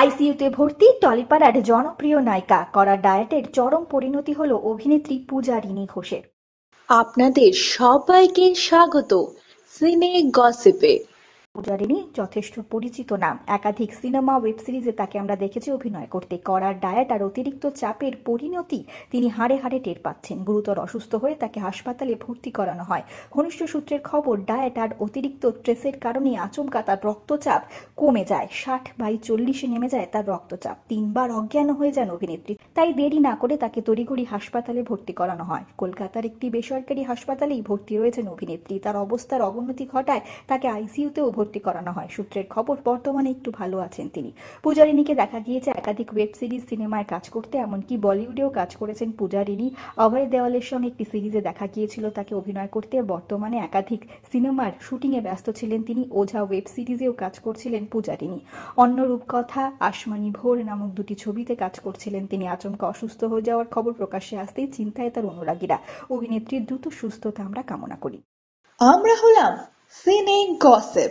আইসিইউতে ভর্তি টলিপাড়ার জনপ্রিয় নায়িকা করা ডায়েটের চরম পরিণতি হলো অভিনেত্রী পূজা রিনি ঘোষের আপনাদের সবাইকে স্বাগত সিনে গসিপে পূজারিণী যথেষ্ট পরিচিত নাম একাধিক সিনেমা ওয়েব সিরিজে তাকে আমরা দেখেছি অভিনয় করতে করার ডায়েট আর অতিরিক্ত চাপের পরিণতি তিনি হাড়ে হাড়ে টের পাচ্ছেন গুরুতর অসুস্থ হয়ে তাকে হাসপাতালে ভর্তি করানো হয় ঘনিষ্ঠ সূত্রের খবর ডায়েট আর অতিরিক্ত স্ট্রেসের কারণে আচমকা তার রক্তচাপ কমে যায় ষাট বাই চল্লিশে নেমে যায় তার রক্তচাপ তিনবার অজ্ঞান হয়ে যান অভিনেত্রী তাই দেরি না করে তাকে তড়িঘড়ি হাসপাতালে ভর্তি করানো হয় কলকাতার একটি বেসরকারি হাসপাতালেই ভর্তি রয়েছেন অভিনেত্রী তার অবস্থার অবনতি ঘটায় তাকে আইসিইউতেও ভর্তি ভর্তি করানো হয় সূত্রের খবর বর্তমানে একটু ভালো আছেন তিনি পূজারিণীকে দেখা গিয়েছে একাধিক ওয়েব সিরিজ সিনেমায় কাজ করতে এমনকি বলিউডেও কাজ করেছেন পূজারিণী অভয় দেওয়ালের সঙ্গে একটি সিরিজে দেখা গিয়েছিল তাকে অভিনয় করতে বর্তমানে একাধিক সিনেমার শুটিংয়ে ব্যস্ত ছিলেন তিনি ওঝা ওয়েব সিরিজেও কাজ করছিলেন পূজারিণী অন্য রূপকথা আসমানি ভোর নামক দুটি ছবিতে কাজ করছিলেন তিনি আচমকা অসুস্থ হয়ে যাওয়ার খবর প্রকাশ্যে আসতেই চিন্তায় তার অনুরাগীরা অভিনেত্রীর দ্রুত সুস্থতা আমরা কামনা করি আমরা হলাম সিনে গসেপ